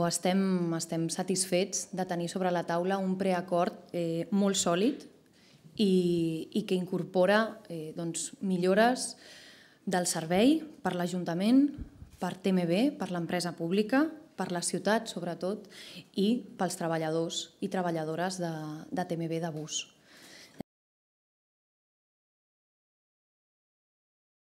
o estem, estem satisfets de tenir sobre la taula un preacord eh, molt sòlid i, i que incorpora eh, doncs, millores del servei per l'Ajuntament, per TMB, per l'empresa pública, per la ciutat, sobretot, i pels treballadors i treballadores de, de TMB de bus.